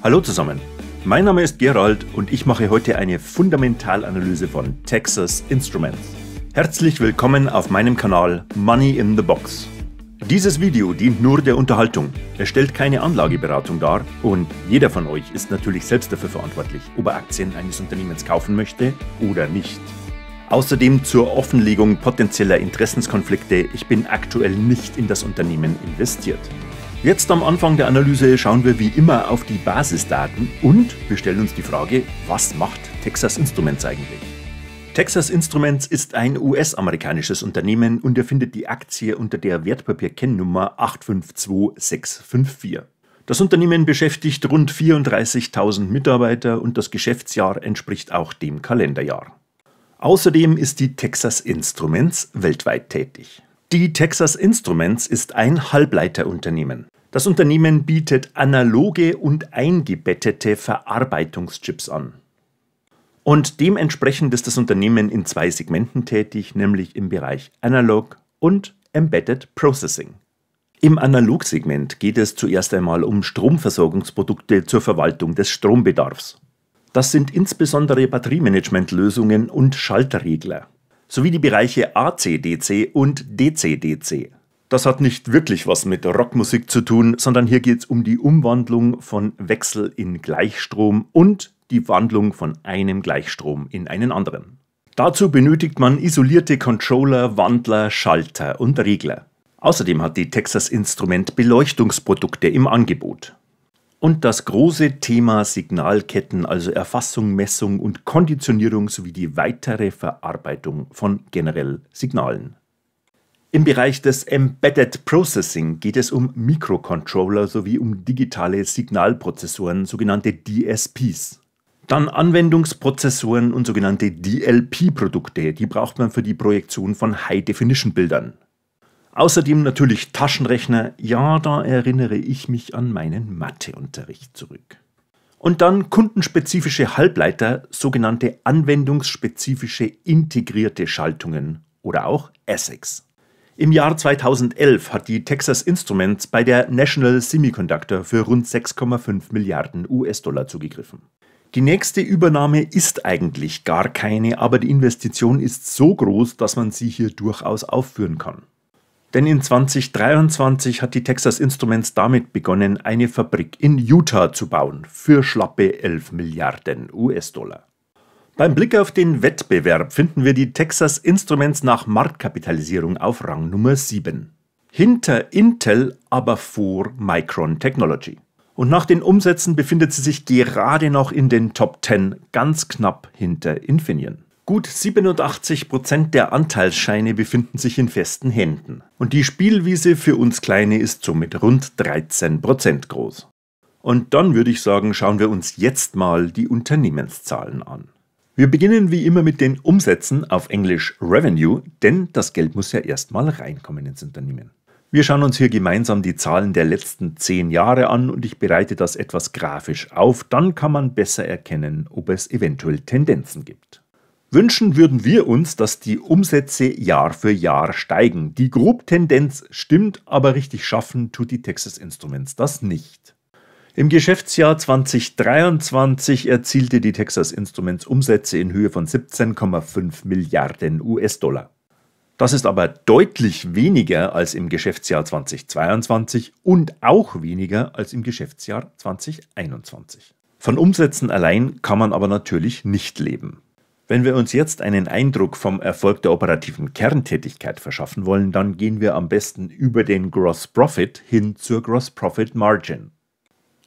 Hallo zusammen, mein Name ist Gerald und ich mache heute eine Fundamentalanalyse von Texas Instruments. Herzlich willkommen auf meinem Kanal Money in the Box. Dieses Video dient nur der Unterhaltung, es stellt keine Anlageberatung dar und jeder von euch ist natürlich selbst dafür verantwortlich, ob er Aktien eines Unternehmens kaufen möchte oder nicht. Außerdem zur Offenlegung potenzieller Interessenskonflikte, ich bin aktuell nicht in das Unternehmen investiert. Jetzt am Anfang der Analyse schauen wir wie immer auf die Basisdaten und wir stellen uns die Frage, was macht Texas Instruments eigentlich? Texas Instruments ist ein US-amerikanisches Unternehmen und erfindet die Aktie unter der Wertpapierkennnummer 852654. Das Unternehmen beschäftigt rund 34.000 Mitarbeiter und das Geschäftsjahr entspricht auch dem Kalenderjahr. Außerdem ist die Texas Instruments weltweit tätig. Die Texas Instruments ist ein Halbleiterunternehmen. Das Unternehmen bietet analoge und eingebettete Verarbeitungschips an. Und dementsprechend ist das Unternehmen in zwei Segmenten tätig, nämlich im Bereich Analog und Embedded Processing. Im Analogsegment geht es zuerst einmal um Stromversorgungsprodukte zur Verwaltung des Strombedarfs. Das sind insbesondere Batteriemanagementlösungen und Schalterregler sowie die Bereiche ACDC und DCDC. Das hat nicht wirklich was mit Rockmusik zu tun, sondern hier geht es um die Umwandlung von Wechsel in Gleichstrom und die Wandlung von einem Gleichstrom in einen anderen. Dazu benötigt man isolierte Controller, Wandler, Schalter und Regler. Außerdem hat die Texas Instrument Beleuchtungsprodukte im Angebot. Und das große Thema Signalketten, also Erfassung, Messung und Konditionierung sowie die weitere Verarbeitung von generell Signalen. Im Bereich des Embedded Processing geht es um Mikrocontroller sowie um digitale Signalprozessoren, sogenannte DSPs. Dann Anwendungsprozessoren und sogenannte DLP-Produkte, die braucht man für die Projektion von High-Definition-Bildern. Außerdem natürlich Taschenrechner. Ja, da erinnere ich mich an meinen Matheunterricht zurück. Und dann kundenspezifische Halbleiter, sogenannte anwendungsspezifische integrierte Schaltungen oder auch ASICs. Im Jahr 2011 hat die Texas Instruments bei der National Semiconductor für rund 6,5 Milliarden US-Dollar zugegriffen. Die nächste Übernahme ist eigentlich gar keine, aber die Investition ist so groß, dass man sie hier durchaus aufführen kann. Denn in 2023 hat die Texas Instruments damit begonnen, eine Fabrik in Utah zu bauen für schlappe 11 Milliarden US-Dollar. Beim Blick auf den Wettbewerb finden wir die Texas Instruments nach Marktkapitalisierung auf Rang Nummer 7. Hinter Intel, aber vor Micron Technology. Und nach den Umsätzen befindet sie sich gerade noch in den Top 10, ganz knapp hinter Infineon. Gut 87 Prozent der Anteilsscheine befinden sich in festen Händen und die Spielwiese für uns Kleine ist somit rund 13 Prozent groß. Und dann würde ich sagen, schauen wir uns jetzt mal die Unternehmenszahlen an. Wir beginnen wie immer mit den Umsätzen auf Englisch Revenue, denn das Geld muss ja erstmal reinkommen ins Unternehmen. Wir schauen uns hier gemeinsam die Zahlen der letzten 10 Jahre an und ich bereite das etwas grafisch auf, dann kann man besser erkennen, ob es eventuell Tendenzen gibt. Wünschen würden wir uns, dass die Umsätze Jahr für Jahr steigen. Die Grobtendenz stimmt, aber richtig schaffen tut die Texas Instruments das nicht. Im Geschäftsjahr 2023 erzielte die Texas Instruments Umsätze in Höhe von 17,5 Milliarden US-Dollar. Das ist aber deutlich weniger als im Geschäftsjahr 2022 und auch weniger als im Geschäftsjahr 2021. Von Umsätzen allein kann man aber natürlich nicht leben. Wenn wir uns jetzt einen Eindruck vom Erfolg der operativen Kerntätigkeit verschaffen wollen, dann gehen wir am besten über den Gross Profit hin zur Gross Profit Margin.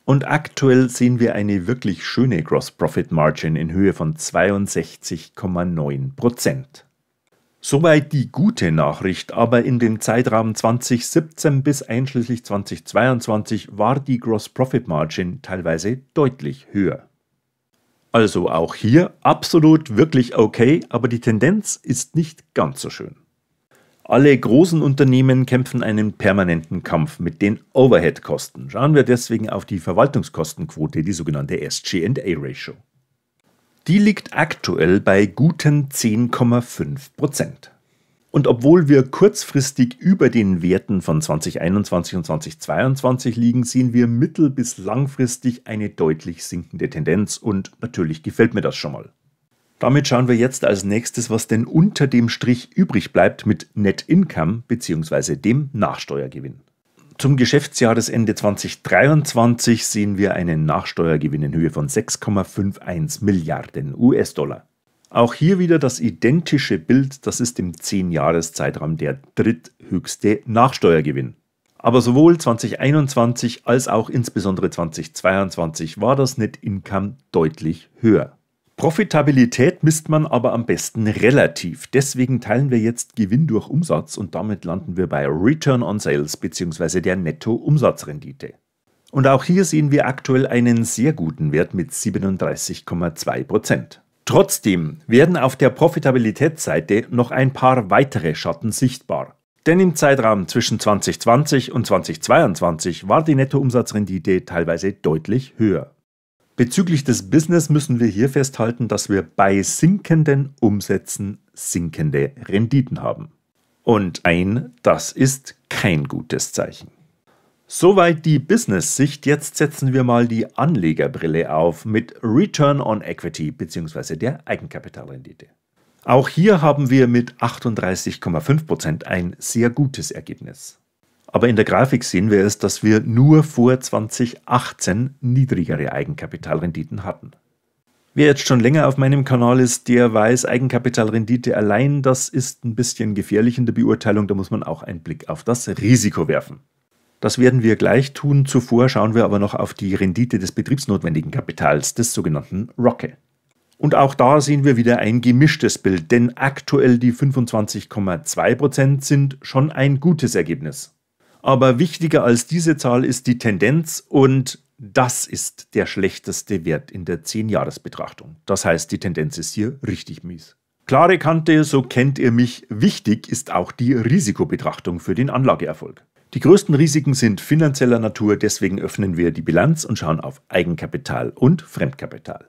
Und aktuell sehen wir eine wirklich schöne Gross Profit Margin in Höhe von 62,9 Soweit die gute Nachricht, aber in dem Zeitraum 2017 bis einschließlich 2022 war die Gross Profit Margin teilweise deutlich höher. Also auch hier absolut wirklich okay, aber die Tendenz ist nicht ganz so schön. Alle großen Unternehmen kämpfen einen permanenten Kampf mit den Overhead-Kosten. Schauen wir deswegen auf die Verwaltungskostenquote, die sogenannte SG&A-Ratio. Die liegt aktuell bei guten 10,5 Prozent. Und obwohl wir kurzfristig über den Werten von 2021 und 2022 liegen, sehen wir mittel- bis langfristig eine deutlich sinkende Tendenz und natürlich gefällt mir das schon mal. Damit schauen wir jetzt als nächstes, was denn unter dem Strich übrig bleibt mit Net Income bzw. dem Nachsteuergewinn. Zum Geschäftsjahresende 2023 sehen wir einen Nachsteuergewinn in Höhe von 6,51 Milliarden US-Dollar. Auch hier wieder das identische Bild, das ist im 10-Jahres-Zeitraum der dritthöchste Nachsteuergewinn. Aber sowohl 2021 als auch insbesondere 2022 war das Net Income deutlich höher. Profitabilität misst man aber am besten relativ. Deswegen teilen wir jetzt Gewinn durch Umsatz und damit landen wir bei Return on Sales bzw. der Netto-Umsatzrendite. Und auch hier sehen wir aktuell einen sehr guten Wert mit 37,2%. Trotzdem werden auf der Profitabilitätsseite noch ein paar weitere Schatten sichtbar. Denn im Zeitraum zwischen 2020 und 2022 war die Nettoumsatzrendite teilweise deutlich höher. Bezüglich des Business müssen wir hier festhalten, dass wir bei sinkenden Umsätzen sinkende Renditen haben. Und ein, das ist kein gutes Zeichen. Soweit die Business-Sicht. Jetzt setzen wir mal die Anlegerbrille auf mit Return on Equity bzw. der Eigenkapitalrendite. Auch hier haben wir mit 38,5% ein sehr gutes Ergebnis. Aber in der Grafik sehen wir es, dass wir nur vor 2018 niedrigere Eigenkapitalrenditen hatten. Wer jetzt schon länger auf meinem Kanal ist, der weiß, Eigenkapitalrendite allein, das ist ein bisschen gefährlich in der Beurteilung, da muss man auch einen Blick auf das Risiko werfen. Das werden wir gleich tun. Zuvor schauen wir aber noch auf die Rendite des betriebsnotwendigen Kapitals, des sogenannten ROCE. Und auch da sehen wir wieder ein gemischtes Bild, denn aktuell die 25,2% sind schon ein gutes Ergebnis. Aber wichtiger als diese Zahl ist die Tendenz und das ist der schlechteste Wert in der 10-Jahres-Betrachtung. Das heißt, die Tendenz ist hier richtig mies. Klare Kante, so kennt ihr mich, wichtig ist auch die Risikobetrachtung für den Anlageerfolg. Die größten Risiken sind finanzieller Natur, deswegen öffnen wir die Bilanz und schauen auf Eigenkapital und Fremdkapital.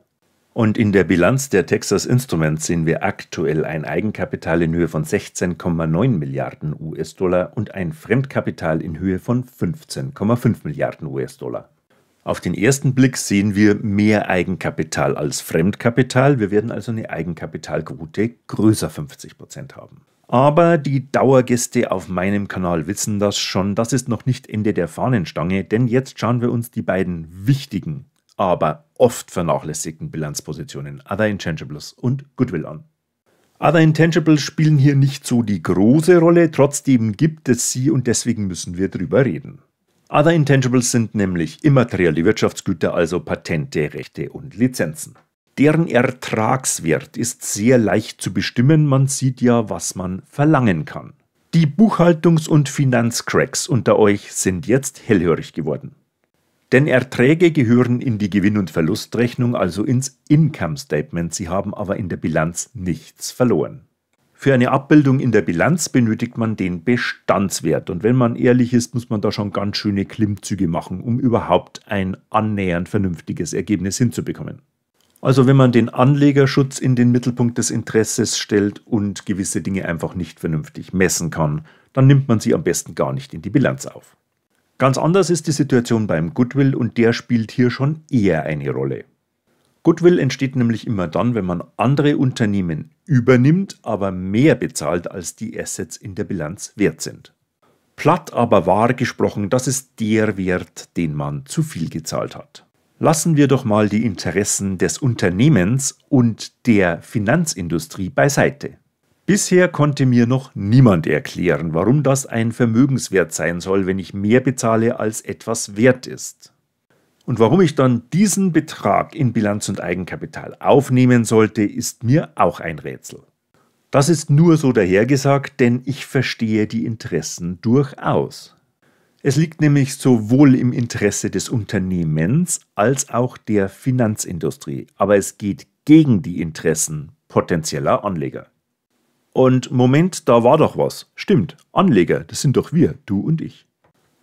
Und in der Bilanz der Texas Instruments sehen wir aktuell ein Eigenkapital in Höhe von 16,9 Milliarden US-Dollar und ein Fremdkapital in Höhe von 15,5 Milliarden US-Dollar. Auf den ersten Blick sehen wir mehr Eigenkapital als Fremdkapital. Wir werden also eine Eigenkapitalquote größer 50% haben. Aber die Dauergäste auf meinem Kanal wissen das schon, das ist noch nicht Ende der Fahnenstange, denn jetzt schauen wir uns die beiden wichtigen, aber oft vernachlässigten Bilanzpositionen Other Intangibles und Goodwill an. Other Intangibles spielen hier nicht so die große Rolle, trotzdem gibt es sie und deswegen müssen wir drüber reden. Other Intangibles sind nämlich immaterielle Wirtschaftsgüter, also Patente, Rechte und Lizenzen. Deren Ertragswert ist sehr leicht zu bestimmen, man sieht ja, was man verlangen kann. Die Buchhaltungs- und Finanzcracks unter euch sind jetzt hellhörig geworden. Denn Erträge gehören in die Gewinn- und Verlustrechnung, also ins Income Statement, sie haben aber in der Bilanz nichts verloren. Für eine Abbildung in der Bilanz benötigt man den Bestandswert und wenn man ehrlich ist, muss man da schon ganz schöne Klimmzüge machen, um überhaupt ein annähernd vernünftiges Ergebnis hinzubekommen. Also wenn man den Anlegerschutz in den Mittelpunkt des Interesses stellt und gewisse Dinge einfach nicht vernünftig messen kann, dann nimmt man sie am besten gar nicht in die Bilanz auf. Ganz anders ist die Situation beim Goodwill und der spielt hier schon eher eine Rolle. Goodwill entsteht nämlich immer dann, wenn man andere Unternehmen übernimmt, aber mehr bezahlt, als die Assets in der Bilanz wert sind. Platt aber wahr gesprochen, das ist der Wert, den man zu viel gezahlt hat. Lassen wir doch mal die Interessen des Unternehmens und der Finanzindustrie beiseite. Bisher konnte mir noch niemand erklären, warum das ein Vermögenswert sein soll, wenn ich mehr bezahle, als etwas wert ist. Und warum ich dann diesen Betrag in Bilanz und Eigenkapital aufnehmen sollte, ist mir auch ein Rätsel. Das ist nur so dahergesagt, denn ich verstehe die Interessen durchaus. Es liegt nämlich sowohl im Interesse des Unternehmens als auch der Finanzindustrie, aber es geht gegen die Interessen potenzieller Anleger. Und Moment, da war doch was. Stimmt, Anleger, das sind doch wir, du und ich.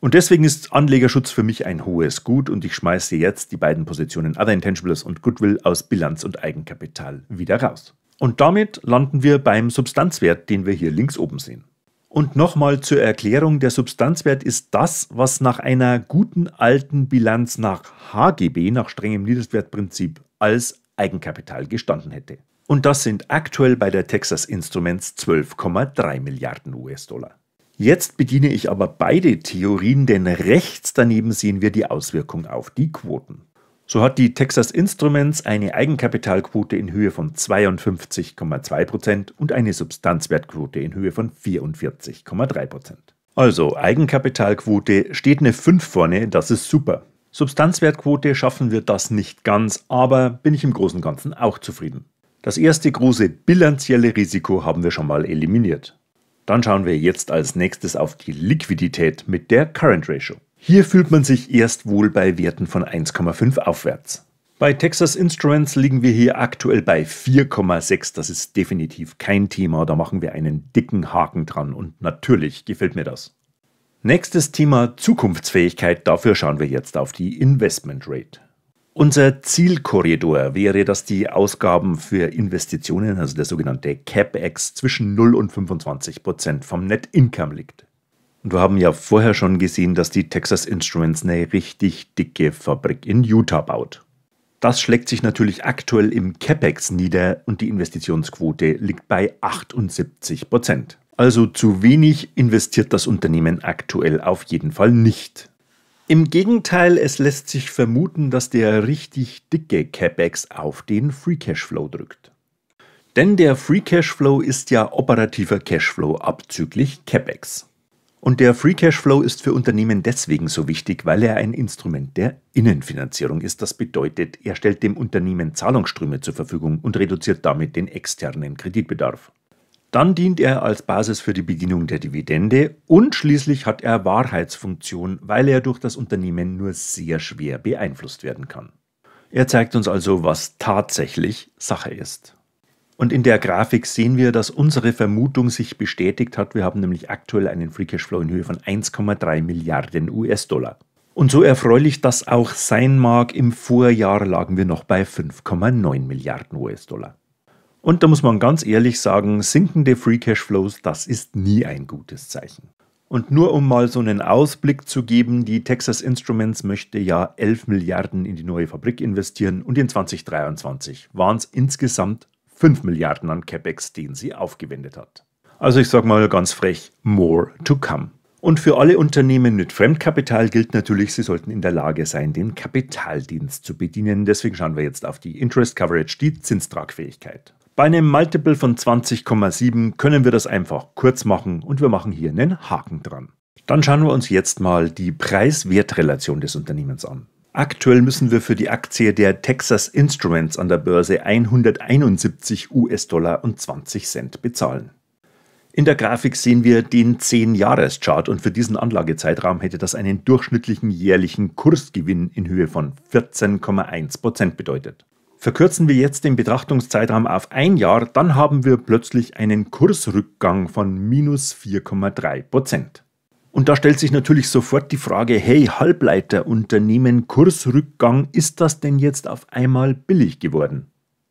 Und deswegen ist Anlegerschutz für mich ein hohes Gut und ich schmeiße jetzt die beiden Positionen Other Intangibles und Goodwill aus Bilanz und Eigenkapital wieder raus. Und damit landen wir beim Substanzwert, den wir hier links oben sehen. Und nochmal zur Erklärung, der Substanzwert ist das, was nach einer guten alten Bilanz nach HGB, nach strengem Niedrigwertprinzip, als Eigenkapital gestanden hätte. Und das sind aktuell bei der Texas Instruments 12,3 Milliarden US-Dollar. Jetzt bediene ich aber beide Theorien, denn rechts daneben sehen wir die Auswirkung auf die Quoten. So hat die Texas Instruments eine Eigenkapitalquote in Höhe von 52,2% und eine Substanzwertquote in Höhe von 44,3%. Also Eigenkapitalquote steht eine 5 vorne, das ist super. Substanzwertquote schaffen wir das nicht ganz, aber bin ich im Großen und Ganzen auch zufrieden. Das erste große bilanzielle Risiko haben wir schon mal eliminiert. Dann schauen wir jetzt als nächstes auf die Liquidität mit der Current Ratio. Hier fühlt man sich erst wohl bei Werten von 1,5 aufwärts. Bei Texas Instruments liegen wir hier aktuell bei 4,6. Das ist definitiv kein Thema. Da machen wir einen dicken Haken dran. Und natürlich gefällt mir das. Nächstes Thema Zukunftsfähigkeit. Dafür schauen wir jetzt auf die Investment Rate. Unser Zielkorridor wäre, dass die Ausgaben für Investitionen, also der sogenannte CapEx, zwischen 0 und 25 Prozent vom Net Income liegt. Und Wir haben ja vorher schon gesehen, dass die Texas Instruments eine richtig dicke Fabrik in Utah baut. Das schlägt sich natürlich aktuell im CapEx nieder und die Investitionsquote liegt bei 78 Prozent. Also zu wenig investiert das Unternehmen aktuell auf jeden Fall nicht. Im Gegenteil, es lässt sich vermuten, dass der richtig dicke CapEx auf den Free Cashflow drückt. Denn der Free Cashflow ist ja operativer Cashflow abzüglich CapEx. Und der Free Cash Flow ist für Unternehmen deswegen so wichtig, weil er ein Instrument der Innenfinanzierung ist. Das bedeutet, er stellt dem Unternehmen Zahlungsströme zur Verfügung und reduziert damit den externen Kreditbedarf. Dann dient er als Basis für die Bedienung der Dividende und schließlich hat er Wahrheitsfunktion, weil er durch das Unternehmen nur sehr schwer beeinflusst werden kann. Er zeigt uns also, was tatsächlich Sache ist. Und in der Grafik sehen wir, dass unsere Vermutung sich bestätigt hat. Wir haben nämlich aktuell einen Free Cash Flow in Höhe von 1,3 Milliarden US-Dollar. Und so erfreulich das auch sein mag, im Vorjahr lagen wir noch bei 5,9 Milliarden US-Dollar. Und da muss man ganz ehrlich sagen, sinkende Free Cash Flows, das ist nie ein gutes Zeichen. Und nur um mal so einen Ausblick zu geben, die Texas Instruments möchte ja 11 Milliarden in die neue Fabrik investieren und in 2023 waren es insgesamt 5 Milliarden an CapEx, den sie aufgewendet hat. Also ich sage mal ganz frech, more to come. Und für alle Unternehmen mit Fremdkapital gilt natürlich, sie sollten in der Lage sein, den Kapitaldienst zu bedienen. Deswegen schauen wir jetzt auf die Interest Coverage, die Zinstragfähigkeit. Bei einem Multiple von 20,7 können wir das einfach kurz machen und wir machen hier einen Haken dran. Dann schauen wir uns jetzt mal die Preis-Wert-Relation des Unternehmens an. Aktuell müssen wir für die Aktie der Texas Instruments an der Börse 171 US-Dollar und 20 Cent bezahlen. In der Grafik sehen wir den 10-Jahres-Chart und für diesen Anlagezeitraum hätte das einen durchschnittlichen jährlichen Kursgewinn in Höhe von 14,1 bedeutet. Verkürzen wir jetzt den Betrachtungszeitraum auf ein Jahr, dann haben wir plötzlich einen Kursrückgang von minus 4,3 und da stellt sich natürlich sofort die Frage, hey, Halbleiterunternehmen, Kursrückgang, ist das denn jetzt auf einmal billig geworden?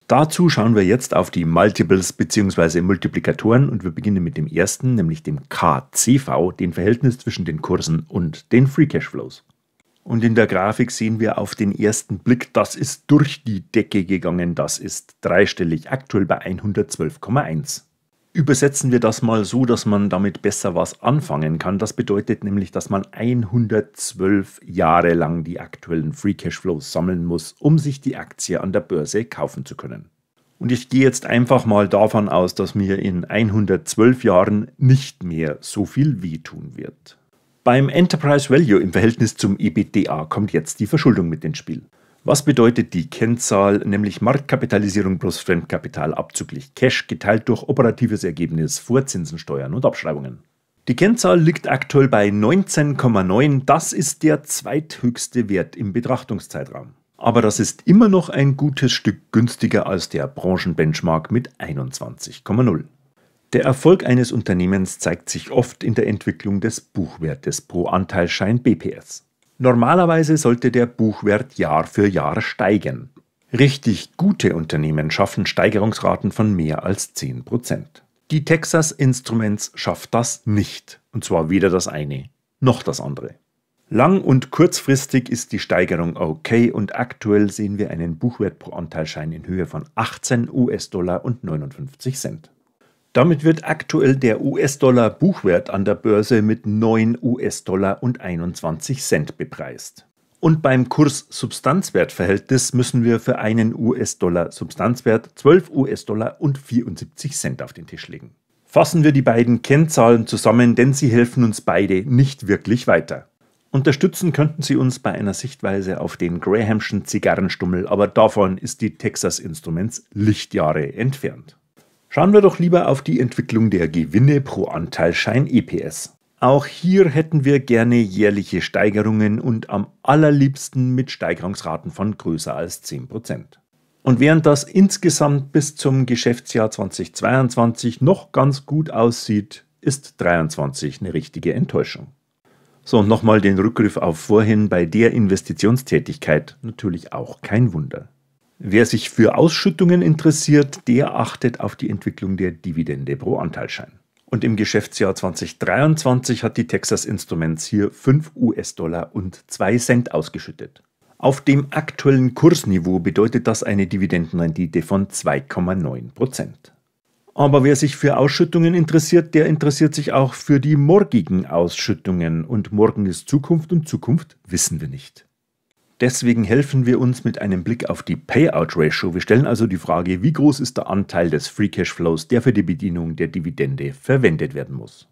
Dazu schauen wir jetzt auf die Multiples bzw. Multiplikatoren und wir beginnen mit dem ersten, nämlich dem KCV, dem Verhältnis zwischen den Kursen und den Free Cash Flows. Und in der Grafik sehen wir auf den ersten Blick, das ist durch die Decke gegangen, das ist dreistellig, aktuell bei 112,1. Übersetzen wir das mal so, dass man damit besser was anfangen kann. Das bedeutet nämlich, dass man 112 Jahre lang die aktuellen Free Cash Flows sammeln muss, um sich die Aktie an der Börse kaufen zu können. Und ich gehe jetzt einfach mal davon aus, dass mir in 112 Jahren nicht mehr so viel wehtun wird. Beim Enterprise Value im Verhältnis zum EBITDA kommt jetzt die Verschuldung mit ins Spiel. Was bedeutet die Kennzahl, nämlich Marktkapitalisierung plus Fremdkapital abzüglich Cash geteilt durch operatives Ergebnis vor Zinsen, Steuern und Abschreibungen? Die Kennzahl liegt aktuell bei 19,9, das ist der zweithöchste Wert im Betrachtungszeitraum. Aber das ist immer noch ein gutes Stück günstiger als der Branchenbenchmark mit 21,0. Der Erfolg eines Unternehmens zeigt sich oft in der Entwicklung des Buchwertes pro Anteilschein BPS. Normalerweise sollte der Buchwert Jahr für Jahr steigen. Richtig gute Unternehmen schaffen Steigerungsraten von mehr als 10%. Die Texas Instruments schafft das nicht, und zwar weder das eine noch das andere. Lang- und kurzfristig ist die Steigerung okay und aktuell sehen wir einen Buchwert pro Anteilschein in Höhe von 18 US-Dollar und 59 Cent. Damit wird aktuell der US-Dollar Buchwert an der Börse mit 9 US-Dollar und 21 Cent bepreist. Und beim Kurs-Substanzwert-Verhältnis müssen wir für einen US-Dollar Substanzwert 12 US-Dollar und 74 Cent auf den Tisch legen. Fassen wir die beiden Kennzahlen zusammen, denn sie helfen uns beide nicht wirklich weiter. Unterstützen könnten sie uns bei einer Sichtweise auf den Grahamschen Zigarrenstummel, aber davon ist die Texas Instruments Lichtjahre entfernt. Schauen wir doch lieber auf die Entwicklung der Gewinne pro Anteilschein EPS. Auch hier hätten wir gerne jährliche Steigerungen und am allerliebsten mit Steigerungsraten von größer als 10%. Und während das insgesamt bis zum Geschäftsjahr 2022 noch ganz gut aussieht, ist 23 eine richtige Enttäuschung. So, und nochmal den Rückgriff auf vorhin bei der Investitionstätigkeit natürlich auch kein Wunder. Wer sich für Ausschüttungen interessiert, der achtet auf die Entwicklung der Dividende pro Anteilschein. Und im Geschäftsjahr 2023 hat die Texas Instruments hier 5 US-Dollar und 2 Cent ausgeschüttet. Auf dem aktuellen Kursniveau bedeutet das eine Dividendenrendite von 2,9 Prozent. Aber wer sich für Ausschüttungen interessiert, der interessiert sich auch für die morgigen Ausschüttungen. Und morgen ist Zukunft und Zukunft wissen wir nicht. Deswegen helfen wir uns mit einem Blick auf die Payout Ratio. Wir stellen also die Frage, wie groß ist der Anteil des Free Cash Flows, der für die Bedienung der Dividende verwendet werden muss.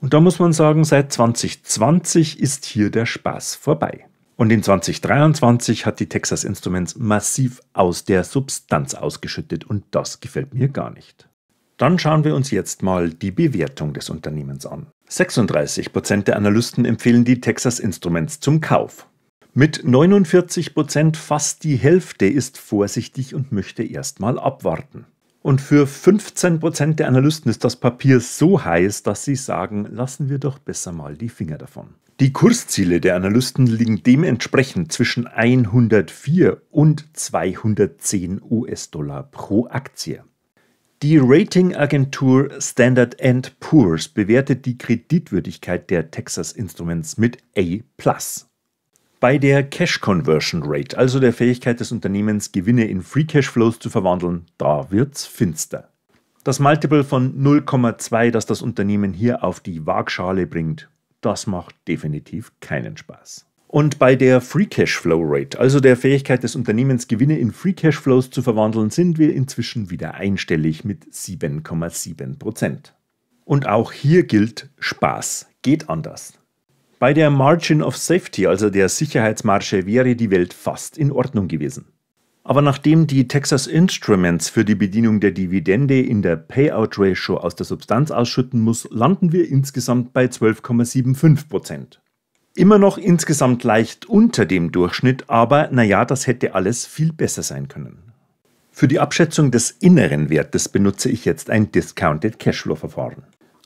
Und da muss man sagen, seit 2020 ist hier der Spaß vorbei. Und in 2023 hat die Texas Instruments massiv aus der Substanz ausgeschüttet und das gefällt mir gar nicht. Dann schauen wir uns jetzt mal die Bewertung des Unternehmens an. 36% der Analysten empfehlen die Texas Instruments zum Kauf. Mit 49 Prozent fast die Hälfte ist vorsichtig und möchte erstmal abwarten. Und für 15 Prozent der Analysten ist das Papier so heiß, dass sie sagen, lassen wir doch besser mal die Finger davon. Die Kursziele der Analysten liegen dementsprechend zwischen 104 und 210 US-Dollar pro Aktie. Die Ratingagentur Standard Poor's bewertet die Kreditwürdigkeit der Texas Instruments mit A bei der Cash Conversion Rate, also der Fähigkeit des Unternehmens, Gewinne in Free Cash Flows zu verwandeln, da wird's finster. Das Multiple von 0,2, das das Unternehmen hier auf die Waagschale bringt, das macht definitiv keinen Spaß. Und bei der Free Cash Flow Rate, also der Fähigkeit des Unternehmens, Gewinne in Free Cash Flows zu verwandeln, sind wir inzwischen wieder einstellig mit 7,7%. Und auch hier gilt Spaß geht anders. Bei der Margin of Safety, also der Sicherheitsmarge, wäre die Welt fast in Ordnung gewesen. Aber nachdem die Texas Instruments für die Bedienung der Dividende in der Payout Ratio aus der Substanz ausschütten muss, landen wir insgesamt bei 12,75 Prozent. Immer noch insgesamt leicht unter dem Durchschnitt, aber naja, das hätte alles viel besser sein können. Für die Abschätzung des inneren Wertes benutze ich jetzt ein Discounted Cashflow Verfahren.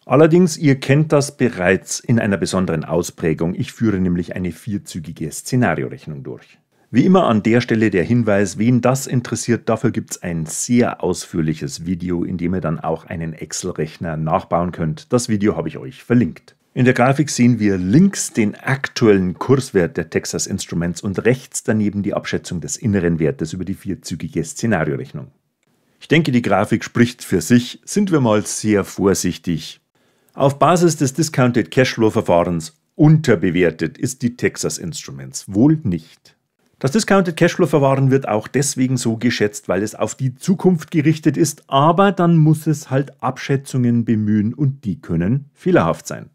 Allerdings, ihr kennt das bereits in einer besonderen Ausprägung. Ich führe nämlich eine vierzügige Szenariorechnung durch. Wie immer an der Stelle der Hinweis, wen das interessiert, dafür gibt es ein sehr ausführliches Video, in dem ihr dann auch einen Excel-Rechner nachbauen könnt. Das Video habe ich euch verlinkt. In der Grafik sehen wir links den aktuellen Kurswert der Texas Instruments und rechts daneben die Abschätzung des inneren Wertes über die vierzügige Szenariorechnung. Ich denke, die Grafik spricht für sich, sind wir mal sehr vorsichtig auf Basis des Discounted Cashflow-Verfahrens unterbewertet ist die Texas Instruments wohl nicht. Das Discounted Cashflow-Verfahren wird auch deswegen so geschätzt, weil es auf die Zukunft gerichtet ist, aber dann muss es halt Abschätzungen bemühen und die können fehlerhaft sein.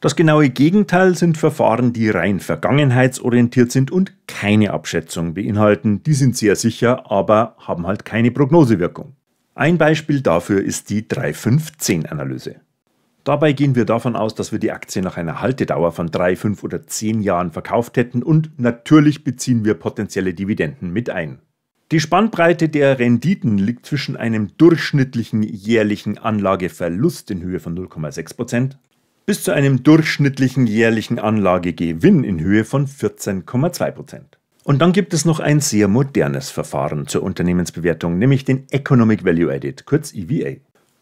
Das genaue Gegenteil sind Verfahren, die rein vergangenheitsorientiert sind und keine Abschätzung beinhalten. Die sind sehr sicher, aber haben halt keine Prognosewirkung. Ein Beispiel dafür ist die 315-Analyse. Dabei gehen wir davon aus, dass wir die Aktie nach einer Haltedauer von 3, 5 oder 10 Jahren verkauft hätten und natürlich beziehen wir potenzielle Dividenden mit ein. Die Spannbreite der Renditen liegt zwischen einem durchschnittlichen jährlichen Anlageverlust in Höhe von 0,6% bis zu einem durchschnittlichen jährlichen Anlagegewinn in Höhe von 14,2%. Und dann gibt es noch ein sehr modernes Verfahren zur Unternehmensbewertung, nämlich den Economic Value Added, kurz EVA.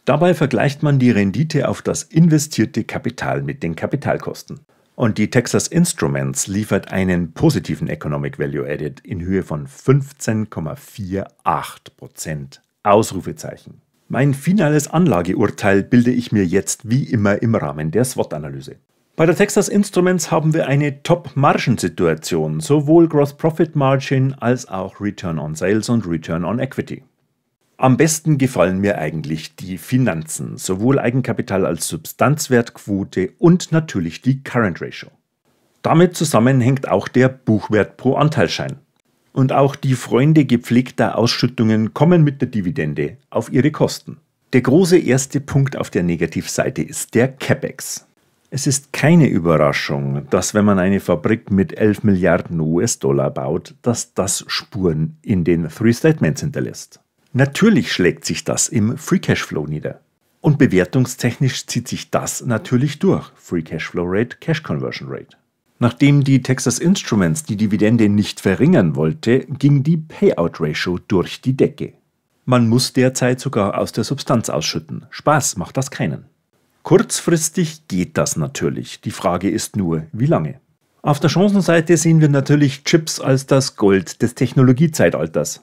Dabei vergleicht man die Rendite auf das investierte Kapital mit den Kapitalkosten. Und die Texas Instruments liefert einen positiven Economic Value Added in Höhe von 15,48%. Ausrufezeichen. Mein finales Anlageurteil bilde ich mir jetzt wie immer im Rahmen der SWOT-Analyse. Bei der Texas Instruments haben wir eine Top-Margensituation, sowohl Gross Profit Margin als auch Return on Sales und Return on Equity. Am besten gefallen mir eigentlich die Finanzen, sowohl Eigenkapital als Substanzwertquote und natürlich die Current Ratio. Damit zusammenhängt auch der Buchwert pro Anteilschein. Und auch die Freunde gepflegter Ausschüttungen kommen mit der Dividende auf ihre Kosten. Der große erste Punkt auf der Negativseite ist der CapEx. Es ist keine Überraschung, dass wenn man eine Fabrik mit 11 Milliarden US-Dollar baut, dass das Spuren in den Three Statements hinterlässt. Natürlich schlägt sich das im Free Cash Flow nieder. Und bewertungstechnisch zieht sich das natürlich durch. Free Cash Flow Rate, Cash Conversion Rate. Nachdem die Texas Instruments die Dividende nicht verringern wollte, ging die Payout Ratio durch die Decke. Man muss derzeit sogar aus der Substanz ausschütten. Spaß macht das keinen. Kurzfristig geht das natürlich. Die Frage ist nur, wie lange. Auf der Chancenseite sehen wir natürlich Chips als das Gold des Technologiezeitalters.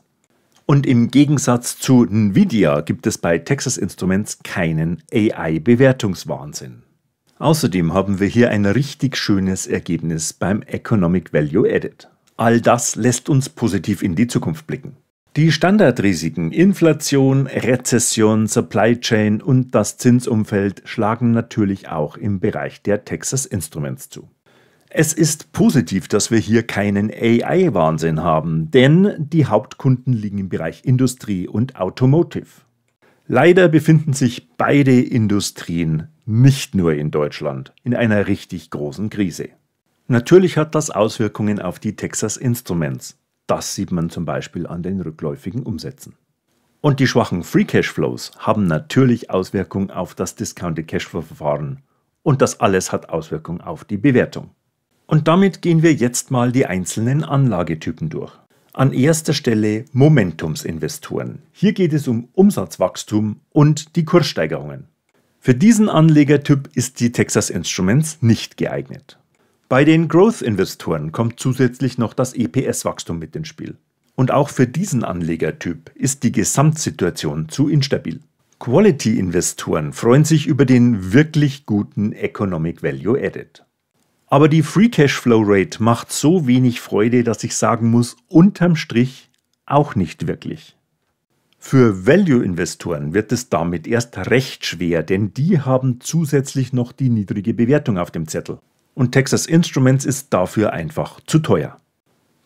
Und im Gegensatz zu Nvidia gibt es bei Texas Instruments keinen AI-Bewertungswahnsinn. Außerdem haben wir hier ein richtig schönes Ergebnis beim Economic Value Added. All das lässt uns positiv in die Zukunft blicken. Die Standardrisiken Inflation, Rezession, Supply Chain und das Zinsumfeld schlagen natürlich auch im Bereich der Texas Instruments zu. Es ist positiv, dass wir hier keinen AI-Wahnsinn haben, denn die Hauptkunden liegen im Bereich Industrie und Automotive. Leider befinden sich beide Industrien nicht nur in Deutschland in einer richtig großen Krise. Natürlich hat das Auswirkungen auf die Texas Instruments. Das sieht man zum Beispiel an den rückläufigen Umsätzen. Und die schwachen Free Cash Flows haben natürlich Auswirkungen auf das Discounted Cashflow Verfahren. Und das alles hat Auswirkungen auf die Bewertung. Und damit gehen wir jetzt mal die einzelnen Anlagetypen durch. An erster Stelle Momentumsinvestoren. Hier geht es um Umsatzwachstum und die Kurssteigerungen. Für diesen Anlegertyp ist die Texas Instruments nicht geeignet. Bei den Growth-Investoren kommt zusätzlich noch das EPS-Wachstum mit ins Spiel. Und auch für diesen Anlegertyp ist die Gesamtsituation zu instabil. Quality-Investoren freuen sich über den wirklich guten Economic Value Added. Aber die Free Cash Flow Rate macht so wenig Freude, dass ich sagen muss, unterm Strich auch nicht wirklich. Für Value-Investoren wird es damit erst recht schwer, denn die haben zusätzlich noch die niedrige Bewertung auf dem Zettel. Und Texas Instruments ist dafür einfach zu teuer.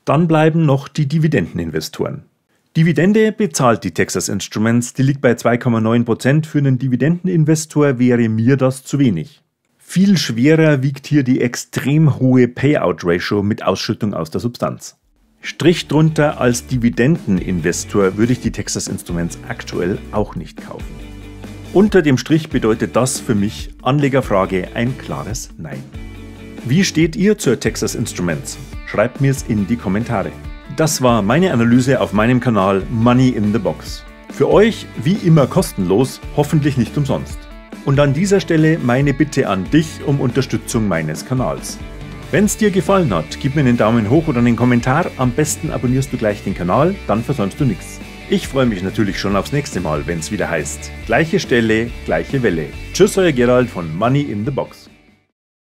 Dann bleiben noch die Dividendeninvestoren. Dividende bezahlt die Texas Instruments, die liegt bei 2,9%. Für einen Dividendeninvestor wäre mir das zu wenig. Viel schwerer wiegt hier die extrem hohe Payout-Ratio mit Ausschüttung aus der Substanz. Strich drunter als Dividendeninvestor würde ich die Texas Instruments aktuell auch nicht kaufen. Unter dem Strich bedeutet das für mich Anlegerfrage ein klares Nein. Wie steht ihr zur Texas Instruments? Schreibt mir es in die Kommentare. Das war meine Analyse auf meinem Kanal Money in the Box. Für euch wie immer kostenlos, hoffentlich nicht umsonst. Und an dieser Stelle meine Bitte an dich um Unterstützung meines Kanals. Wenn es dir gefallen hat, gib mir einen Daumen hoch oder einen Kommentar, am besten abonnierst du gleich den Kanal, dann versäumst du nichts. Ich freue mich natürlich schon aufs nächste Mal, wenn es wieder heißt. Gleiche Stelle, gleiche Welle. Tschüss, euer Gerald von Money in the Box.